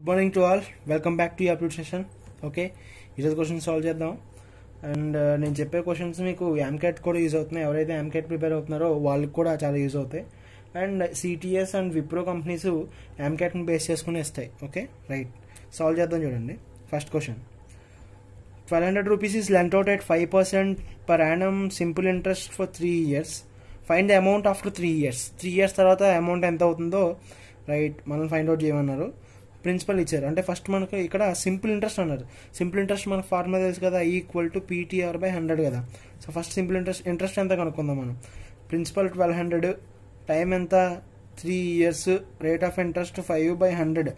good morning to all welcome back to upload session okay ఈరోజు question solve చేద్దాం and uh, నేను చెప్పే questions మీకు క్యాట్ కూడా యూజ్ అవుతున్నాయి ఎవరైతే క్యాట్ ప్రిపేర్ అవుతున్నారో వాళ్ళకి కూడా చాలా యూజ్ అవుతాయి and CTS and Wipro companies క్యాట్ని బేస్ చేసుకుని ఇస్తాయి ఓకే రైట్ సాల్వ్ చేద్దాం చూడండి first question twelve hundred rupees is lent out at five percent per annum simple interest for three years find the amount after three years three years తర్వాత amount ఎంత అవుతుందో right మనం find out చేయమన్నారు principal ఇచ్చారు అంటే first మనకు ఇక్కడ simple interest అన్నారు సింపుల్ ఇంట్రెస్ట్ మనకు ఫార్ములా తెలుసు కదా equal to PTR by hundred కదా so first simple interest interest ఎంత కనుక్కుందాం మనం ప్రిన్సిపల్ ట్వెల్వ్ హండ్రెడ్ టైం ఎంత three years rate of interest five by hundred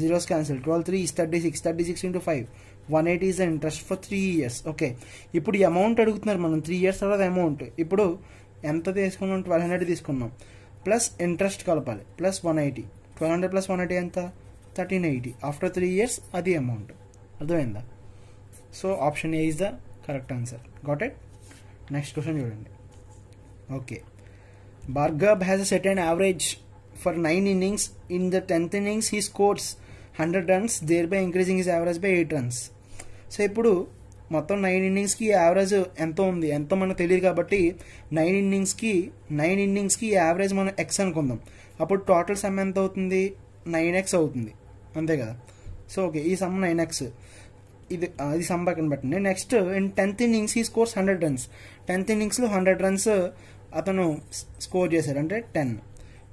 zeros cancel twelve three is thirty six thirty six into five one eighty is interest for three years okay ఇప్పుడు ఈ amount అడుగుతున్నారు మనం three years తర్వాత amount ఇప్పుడు ఎంత తీసుకున్నాం twelve hundred తీసుకున్నాం plus interest కలపాలి plus one eighty twelve hundred plus one eighty ఎంత thirteen eighty after three years అది అమౌంట్ అర్థమైందా so option A is the correct answer got it next question చూడండి okay Bhargav has a certain average for nine innings in the tenth innings he scores hundred runs thereby increasing his average by eight runs so ఇప్పుడు మొత్తం nine ఇన్నింగ్స్కి average ఎంత ఉంది ఎంత మనకు తెలియదు కాబట్టి నైన్ ఇన్నింగ్స్కి నైన్ ఇన్నింగ్స్కి యావరేజ్ మనం ఎక్స్ అనుకుందాం అప్పుడు టోటల్ సమ్ ఎంత అవుతుంది నైన్ ఎక్స్ అవుతుంది అంతే కదా సో ఓకే ఈ సమ్ నైన్ ఎక్స్ ఇది అది సమ్ పక్కన పెట్టండి next in tenth innings he scores hundred runs tenth ఇన్నింగ్స్లో హండ్రెడ్ రన్స్ అతను స్కోర్ చేశాడు అంటే టెన్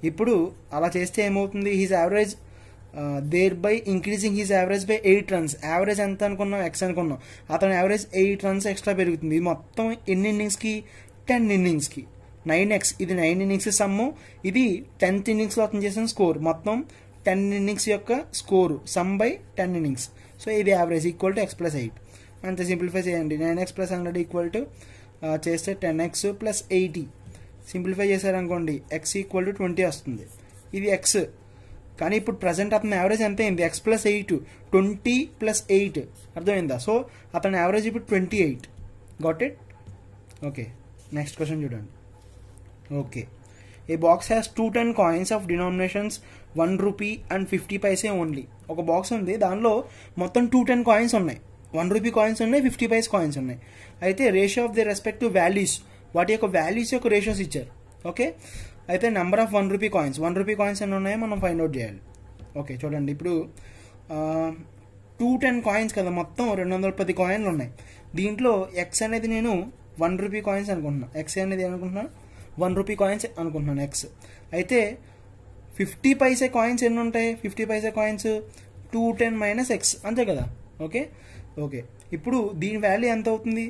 ఇప్పుడు అలా చేస్తే ఏమవుతుంది his average thereby increasing his average by eight runs average ఎంత అనుకున్నాం ఎక్స్ అనుకున్నాం అతను యావరేజ్ ఎయిట్ రన్స్ ఎక్స్ట్రా పెరుగుతుంది ఇది మొత్తం ఎన్ని ఇన్నింగ్స్కి టెన్ ఇన్నింగ్స్కి నైన్ ఎక్స్ ఇది నైన్ ఇన్నింగ్స్ సమ్ము ఇది టెన్త్ ఇన్నింగ్స్లో అతను చేసిన స్కోర్ మొత్తం టెన్ ఇన్నింగ్స్ యొక్క score sum by ten innings so ఇది average equal to X plus eight అంత సింప్లిఫై చేయండి nine X plus hundred equal to చేస్తే ten X plus eighty simplify చేశారనుకోండి ఎక్స్ ఈక్వల్ టు ట్వంటీ వస్తుంది ఇది X కానీ ఇప్పుడు ప్రజెంట్ అతని యావరేజ్ ఎంత అయింది X plus eight twenty plus eight అర్థమైందా సో అతని యావరేజ్ ఇప్పుడు twenty eight got it okay next question చూడండి okay A box has two ten coins of denominations one rupee and fifty paise only ఒక box ఉంది దానిలో మొత్తం టూ టెన్ కాయిన్స్ ఉన్నాయి one rupee coins ఉన్నాయి ఫిఫ్టీ పైస్ కాయిన్స్ ఉన్నాయి అయితే ratio of the respective values వాటి యొక్క వాల్యూస్ యొక్క రేషియోస్ ఇచ్చారు ఓకే అయితే number of one rupee coins one rupee coins ఎన్ని ఉన్నాయో మనం ఫైండ్ అవుట్ చేయాలి ఓకే చూడండి ఇప్పుడు టూ టెన్ కాయిన్స్ కదా మొత్తం రెండు వందల పది కాయిన్లు ఉన్నాయి దీంట్లో ఎక్స్ అనేది నేను వన్ రూపీ కాయిన్స్ అనుకుంటున్నాను ఎక్స్ అనేది అనుకుంటున్నాను వన్ రూపీ కాయిన్స్ అనుకుంటున్నాను ఎక్స్ అయితే ఫిఫ్టీ పైసే కాయిన్స్ ఎన్ని ఉంటాయి fifty paise coins two ten minus X అంతే కదా ఓకే ఓకే ఇప్పుడు దీని వాల్యూ ఎంత అవుతుంది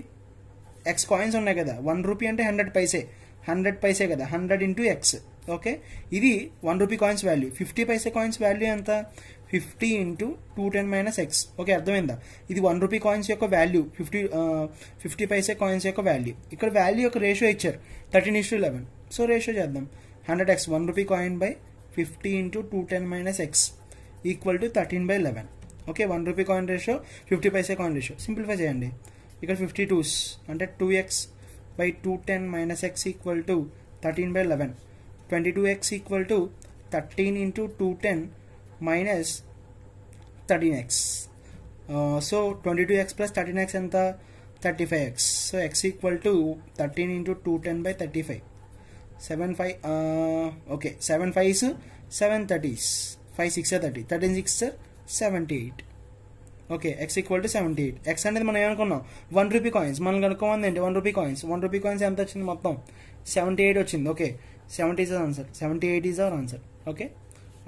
ఎక్స్ కాయిన్స్ ఉన్నాయి కదా వన్ రూపీ అంటే హండ్రెడ్ పైసే హండ్రెడ్ పైసే కదా హండ్రెడ్ ఇంటూ ఎక్స్ ఓకే ఇది one rupee coins value fifty paise coins value ఎంత fifty into two ten minus X okay అర్థమైందా ఇది వన్ రూపీ కాయిన్స్ యొక్క value fifty fifty paise coins యొక్క వాల్యూ ఇక్కడ వాల్యూ యొక్క రేషియో ఇచ్చారు thirteen is to eleven so ratio చేద్దాం hundred X one rupee coin by 15 into 210 minus x equal to 13 by 11 okay 1 rupee coin ratio 50 paisa coin ratio simplify jay andi equal 52 under 2x by 210 minus x equal to 13 by 11 22x equal to 13 into 210 minus 13x uh, so 22x plus 13x and the 35x so x equal to 13 into 210 by 35 seven five okay seven fives seven thirties five six thirty thirteen six seventy eight okay X equal to seventy eight X అనేది మనం ఏమనుకున్నాం one rupee coins మనం కనుక్కోమంది ఏంటి one rupee coins one rupee coins ఎంత వచ్చింది మొత్తం seventy eight వచ్చింది okay seventy is answer seventy eight is our answer okay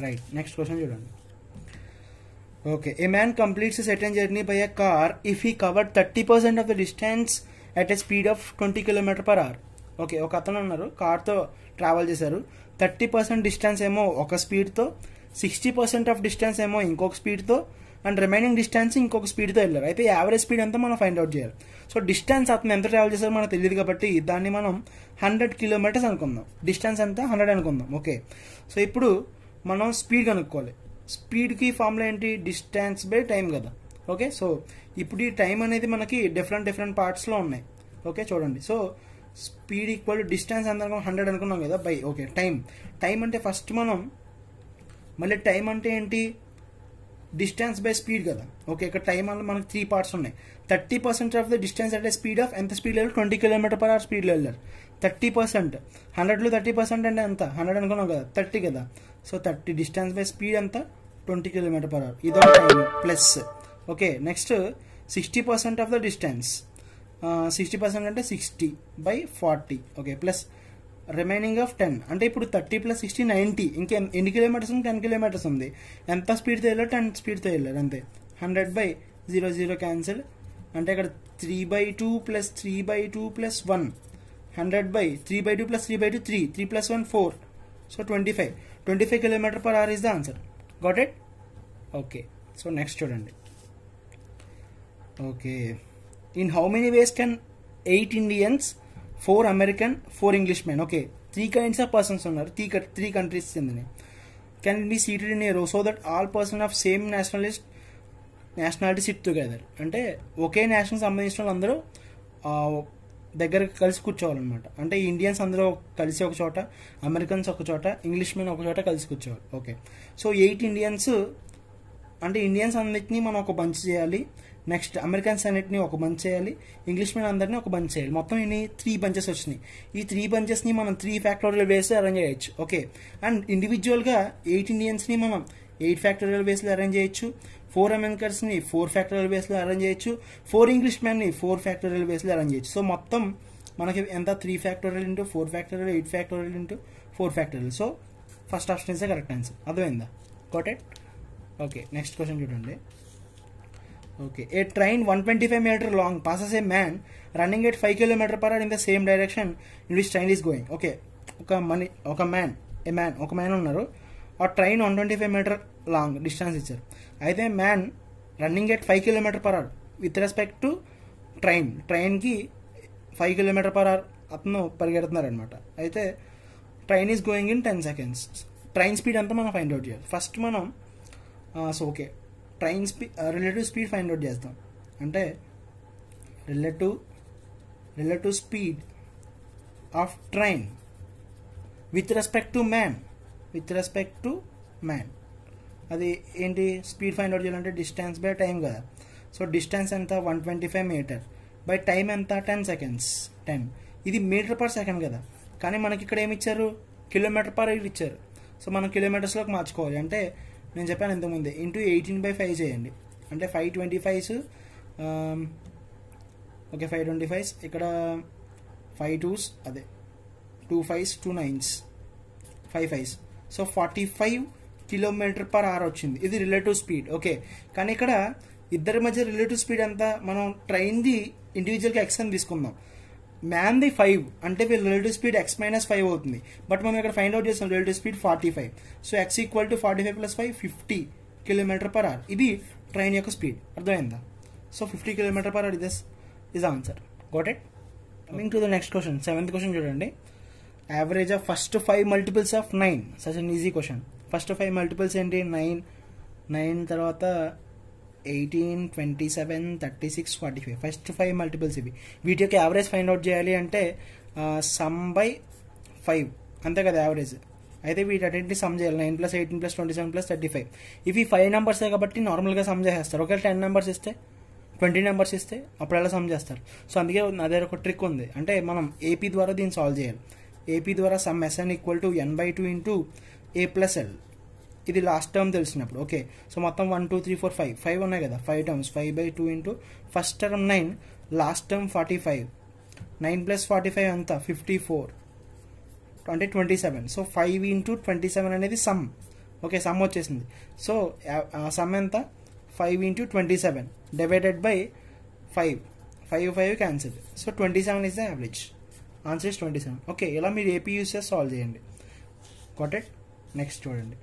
right next question చూడండి okay a man completes certain journey by a car if he cover thirty percent of the distance at a speed of twenty kilometre per hour okay ఒక అతను ఉన్నారు కార్తో travel చేశారు thirty percent distance ఏమో ఒక స్పీడ్తో sixty percent of distance ఏమో ఇంకొక స్పీడ్తో అండ్ రిమైనింగ్ డిస్టెన్స్ ఇంకొక స్పీడ్తో వెళ్ళారు అయితే యావరేజ్ స్పీడ్ ఎంత మనం ఫైండ్ అవుట్ చేయాలి సో డిస్టెన్స్ అతను ఎంత ట్రావెల్ చేశారో మనకు తెలియదు కాబట్టి దాన్ని మనం హండ్రెడ్ కిలోమీటర్స్ అనుకుందాం డిస్టెన్స్ ఎంత హండ్రెడ్ అనుకుందాం ఓకే సో ఇప్పుడు మనం స్పీడ్ కనుక్కోవాలి స్పీడ్కి ఫార్ములా ఏంటి డిస్టెన్స్ బై టైం కదా ఓకే సో ఇప్పుడు ఈ టైం అనేది మనకి డిఫరెంట్ డిఫరెంట్ పార్ట్స్లో ఉన్నాయి ఓకే చూడండి so speed equal to distance అందరం హండ్రెడ్ అనుకున్నాం కదా బై ఓకే టైం టైం అంటే ఫస్ట్ మనం మళ్ళీ టైం అంటే ఏంటి డిస్టెన్స్ బై స్పీడ్ కదా ఓకే ఇక్కడ టైం అన్న మనకు త్రీ పార్ట్స్ ఉన్నాయి thirty percent of the distance అంటే స్పీడ్ ఆఫ్ ఎంత స్పీడ్ వెళ్ళారు ట్వంటీ కిలోమీటర్ పర్ అవర్ స్పీడ్లో వెళ్ళారు థర్టీ పర్సెంట్ హండ్రెడ్లో థర్టీ పర్సెంట్ అంటే ఎంత హండ్రెడ్ అనుకున్నాం కదా థర్టీ కదా so thirty distance by speed ఎంత ట్వంటీ కిలోమీటర్ పర్ అవర్ ఇదో time plus okay next sixty percent of the distance sixty percent అంటే sixty by forty okay plus remaining of ten అంటే ఇప్పుడు థర్టీ ప్లస్ సిక్స్టీ నైంటీ ఇంకా ఎన్ని kilometres ఉంది ten kilometres ఉంది ఎంత స్పీడ్తో వెళ్ళారు టెన్ స్పీడ్తో వెళ్ళారు అంతే hundred by zero zero cancel అంటే అక్కడ three by two plus three by two plus one hundred by three by two plus three by two three three plus one four so twenty five twenty five kilometer per hour is the answer got it okay so next చూడండి okay in how many ways can eight Indians four American four English men okay three kinds of persons ఉన్నారు three three countries చెందిన can be seated in a row so that all person of same nationalist nationality sit together అంటే ఒకే national సంబంధించిన వాళ్ళందరూ దగ్గర కలిసి కూర్చోవాలన్నమాట అంటే Indians అందరూ కలిసి ఒక చోట అమెరికన్స్ ఒక చోట ఇంగ్లీష్ మెన్ ఒక చోట కలిసి కూర్చోవాలి ఓకే సో ఎయిట్ ఇండియన్స్ అంటే ఇండియన్స్ అన్నిటినీ మనం ఒక బంచ్ చేయాలి నెక్స్ట్ అమెరికన్స్ అన్నిటిని ఒక బంచ్ చేయాలి ఇంగ్లీష్ మెన్ అందరినీ ఒక బంచ్ చేయాలి మొత్తం ఇన్ని త్రీ బంచెస్ వచ్చినాయి ఈ త్రీ బంచెస్ని మనం త్రీ ఫ్యాక్టోరియల్ బేస్లో అరేంజ్ చేయొచ్చు ఓకే అండ్ ఇండివిజువల్గా ఎయిట్ ఇండియన్స్ని మనం ఎయిట్ ఫ్యాక్టోరియల్ బేస్లో అరేంజ్ చేయొచ్చు ఫోర్ అమెరికన్స్ని ఫోర్ ఫ్యాక్టోరియల్ బేస్లో అరేంజ్ చేయొచ్చు ఫోర్ ఇంగ్లీష్ మ్యాన్ని ఫోర్ ఫ్యాక్టోరియల్ బేస్లో అరేంజ్ చేయొచ్చు సో మొత్తం మనకి ఎంత three factorial into four factorial eight factorial into four factorial so first option is correct answer అర్థమైందా కోటెట్ ఓకే నెక్స్ట్ క్వశ్చన్ చూడండి okay a train one twenty five meter long passes A man running at five kilometer per in the same direction in which train is going okay ఒక మనీ ఒక man a man ఒక man ఉన్నారు ఆ train one twenty five meter long distance ఇచ్చారు అయితే man running at five kilometer per hour with respect to train ట్రైన్కి five kilometer per hour అతను పరిగెడుతున్నారనమాట అయితే train is going in ten seconds train speed అంతా మనం ఫైండ్ అవుట్ చేయాలి first మనం so okay train speed relative speed find out చేస్తాం అంటే relative relative speed of train with respect to man with respect to man అది ఏంటి speed find out చేయాలంటే distance by time కదా సో డిస్టెన్స్ ఎంత one twenty five meter by time ఎంత ten seconds ten ఇది meter per second కదా కానీ మనకి ఇక్కడ ఏమి ఇచ్చారు కిలోమీటర్ పర్ ఇచ్చారు సో మనం కిలోమీటర్స్లోకి మార్చుకోవాలి అంటే నేను చెప్పాను ఇంతకుముందే ఇంటూ ఎయిటీన్ బై ఫైవ్ చేయండి అంటే five twenty fives okay five twenty fives ఇక్కడ ఫైవ్ టూస్ అదే two fives two nines five fives so forty five kilometer per hour వచ్చింది ఇది రిలేటివ్ స్పీడ్ ఓకే కానీ ఇక్కడ ఇద్దరి మధ్య రిలేటివ్ స్పీడ్ అంతా మనం ట్రైన్ది ఇండివిజువల్గా ఎక్సన్ తీసుకుందాం మ్యాన్ ది ఫైవ్ అంటే వీళ్ళ relative speed x minus five అవుతుంది బట్ మనం ఇక్కడ ఫైండ్ అవుట్ చేసాం relative speed forty five so x equal to forty five plus five fifty kilometer per hour ఇది ట్రైన్ యొక్క స్పీడ్ అర్థమైందా so fifty kilometer per hour is is answer got it coming to the next question seventh question చూడండి average of first five multiples of nine such an easy question first five multiples ఏంటి nine nine తర్వాత eighteen twenty seven thirty six forty five first five multiples ఇవి వీటి యొక్క average find out చేయాలి అంటే sum by five అంతే కదా average అయితే వీటి అటెంటి సమ్ చేయాలి nine plus eighteen plus twenty seven plus thirty five ఇవి ఫైవ్ నెంబర్సే కాబట్టి నార్మల్గా సమ్ చేసేస్తారు ఒకవేళ టెన్ నెంబర్స్ ఇస్తే ట్వంటీ నెంబర్స్ ఇస్తే అప్పుడు ఎలా సమ్ చేస్తారు సో అందుకే నా దగ్గర ఒక ట్రిక్ ఉంది అంటే మనం ఏపీ ద్వారా దీన్ని సాల్వ్ చేయాలి ఏపీ ద్వారా sum S n equal to n by two into a plus l ఇది లాస్ట్ టర్మ్ తెలిసినప్పుడు ఓకే సో మొత్తం one two three four five five ఉన్నాయి కదా five terms five by two into first term nine last term forty five nine plus forty five అంతా fifty four అంటే twenty seven so five into twenty seven అనేది sum okay sum వచ్చేసింది so sum ఎంత five into twenty seven divided by five five five cancel so twenty seven is the average answer is twenty seven okay ఇలా మీరు AP use చేసి solve చేయండి got next చూడండి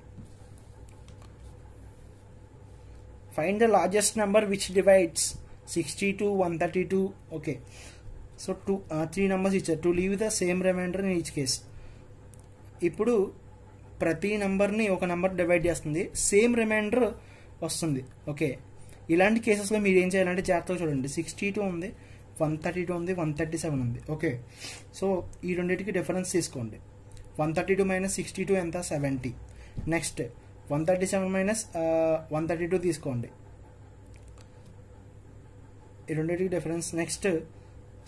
find the largest number which divides sixty two one thirty two okay so two three numbers ఇచ్చారు to leave the same remainder in each case ఇప్పుడు ప్రతి నెంబర్ని ఒక నెంబర్ డివైడ్ చేస్తుంది same remainder వస్తుంది okay ఇలాంటి కేసెస్లో మీరు ఏం చేయాలంటే జాగ్రత్తగా చూడండి సిక్స్టీ టూ ఉంది వన్ థర్టీ టూ ఉంది వన్ థర్టీ సెవెన్ ఉంది ఓకే సో ఈ రెండింటికి డిఫరెన్స్ తీసుకోండి one thirty two minus sixty two ఎంత seventy next one thirty seven minus uh, one thirty two తీసుకోండి ఈ రెండింటికి డిఫరెన్స్ నెక్స్ట్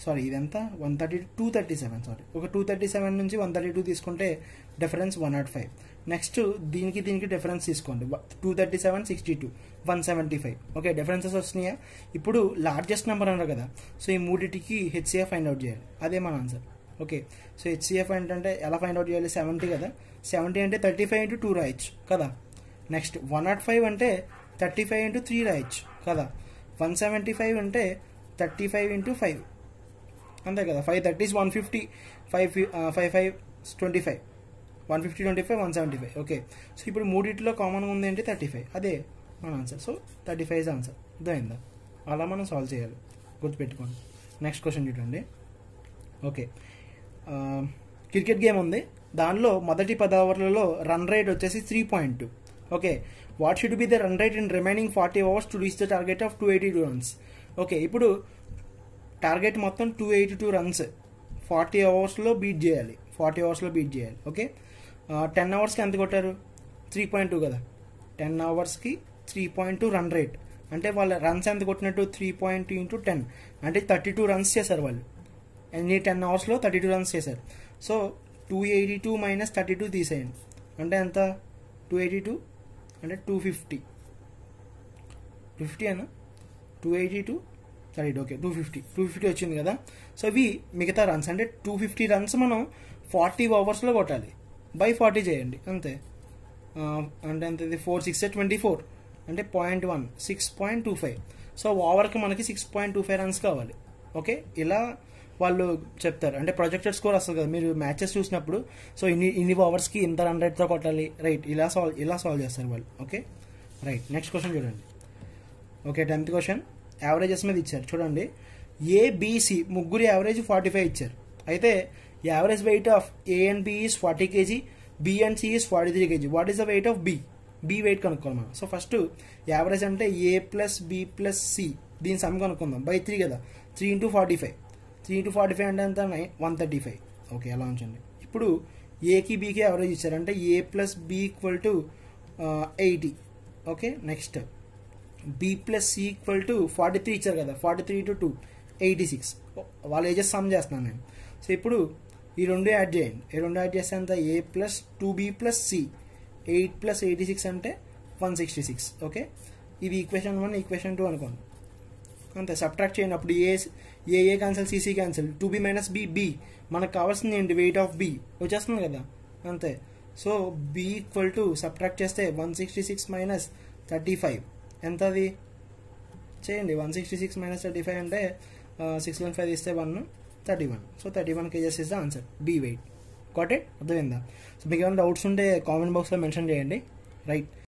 సారీ ఇదంతా one thirty two thirty seven sorry ఒక టూ థర్టీ సెవెన్ నుంచి వన్ థర్టీ టూ తీసుకుంటే difference one nought five next దీనికి దీనికి డిఫరెన్స్ తీసుకోండి two thirty seven sixty two one seventy five okay differences వస్తున్నాయా ఇప్పుడు largest number అన్నారు కదా సో ఈ మూడింటికి హెచ్సిఎఫ్ ఫైండ్ అవుట్ చేయాలి అదే మన ఆన్సర్ ఓకే సో హెచ్సిఎఫ్ ఏంటంటే ఎలా ఫైండ్ అవుట్ చేయాలి సెవెంటీ కదా సెవెంటీ అంటే థర్టీ ఫైవ్ ఇంటూ టూ రాయొచ్చు కదా నెక్స్ట్ వన్ నాట్ ఫైవ్ అంటే థర్టీ ఫైవ్ ఇంటూ త్రీ రాయొచ్చు కదా వన్ సెవెంటీ ఫైవ్ అంటే థర్టీ ఫైవ్ ఇంటూ ఫైవ్ అంతే కదా five thirties one fifty five five five twenty five one fifty twenty five one seventy five okay so ఇప్పుడు మూడిట్లో కామన్గా ఉంది ఏంటి థర్టీ ఫైవ్ అదే మన answer so thirty five is answer ఇదైందా అలా మనం సాల్వ్ చేయాలి గుర్తుపెట్టుకోండి నెక్స్ట్ క్వశ్చన్ చూడండి ఓకే క్రికెట్ గేమ్ ఉంది దానిలో మొదటి పది ఓవర్లలో రన్ రేట్ వచ్చేసి three point two okay what should be the run rate in remaining forty overs to reach the target of two eighty two runs okay ఇప్పుడు target మొత్తం two eighty two runs forty అవర్స్లో beat చేయాలి forty అవర్స్లో beat చేయాలి okay ten అవర్స్కి ఎంత కొట్టారు three point two కదా టెన్ అవర్స్కి three point two run rate అంటే వాళ్ళ రన్స్ ఎంత కొట్టినట్టు త్రీ పాయింట్ ఇంటూ టెన్ అంటే థర్టీ టూ రన్స్ చేశారు వాళ్ళు ఎన్ని టెన్ అవర్స్లో థర్టీ టూ రన్స్ చేశారు so two eighty two minus thirty two తీసేయండి అంటే ఎంత టూ ఎయిటీ టూ అంటే టూ ఫిఫ్టీ టూ ఫిఫ్టీ అన్న two eighty two sorry okay two fifty two fifty వచ్చింది కదా సో ఇవి మిగతా రన్స్ అంటే టూ ఫిఫ్టీ రన్స్ మనం ఫార్టీ ఓవర్స్లో కొట్టాలి బై ఫార్టీ చేయండి అంతే అంటే అంత ఇది ఫోర్ సిక్స్ ట్వంటీ ఫోర్ అంటే point one six point two five so ఓవర్కి మనకి six point two five runs కావాలి ఓకే ఇలా వాళ్ళు చెప్తారు అంటే ప్రొజెక్టెడ్ స్కోర్ వస్తుంది కదా మీరు మ్యాచెస్ చూసినప్పుడు సో ఇన్ని ఇన్ని ఓవర్స్కి ఇంత రన్ రేట్తో కొట్టాలి రైట్ ఇలా సాల్వ్ ఇలా సాల్వ్ చేస్తారు వాళ్ళు ఓకే రైట్ నెక్స్ట్ క్వశ్చన్ చూడండి ఓకే టెన్త్ క్వశ్చన్ యావరేజెస్ మీద ఇచ్చారు చూడండి ఏబిసి ముగ్గురు యావరేజ్ ఫార్టీ ఫైవ్ ఇచ్చారు అయితే average weight of A and B is forty KG B and C is forty three KG what is the weight of B B weight కనుక్కోవాలి మనం so first average అంటే A plus B plus C దీని sum కనుక్కుందాం by three కదా three into forty five three to forty five అంటే ఎంత one thirty five okay అలా ఉంచండి ఇప్పుడు ఏకి బీకి ఇచ్చారు ఇచ్చారంటే A plus B equal to eighty okay next B plus C equal to forty three ఇచ్చారు కదా forty three to two eighty six వాళ్ళ ఏజెస్ సమ్ చేస్తున్నాను నేను సో ఇప్పుడు ఈ రెండు యాడ్ చేయండి ఈ రెండు యాడ్ చేస్తే అంత A plus two B plus C eight plus eighty six అంటే వన్ సిక్స్టీ సిక్స్ ఓకే ఇది ఈక్వేషన్ వన్ ఈక్వేషన్ టూ అనుకోండి అంతే సబ్ట్రాక్ట్ చేయనప్పుడు A A A cancel C C cancel two B minus B B మనకు కావాల్సింది ఏంటి వెయిట్ ఆఫ్ బి వచ్చేస్తుంది కదా అంతే so B equal to subtract చేస్తే one sixty six minus thirty five ఎంత అది చేయండి one sixty six minus thirty five అంటే సిక్స్ వన్ ఫైవ్ ఇస్తే one thirty one so thirty one kgs is the answer B weight got it అర్థమైందా so మీకు ఏమైనా doubts ఉంటే comment బాక్స్లో మెన్షన్ చేయండి రైట్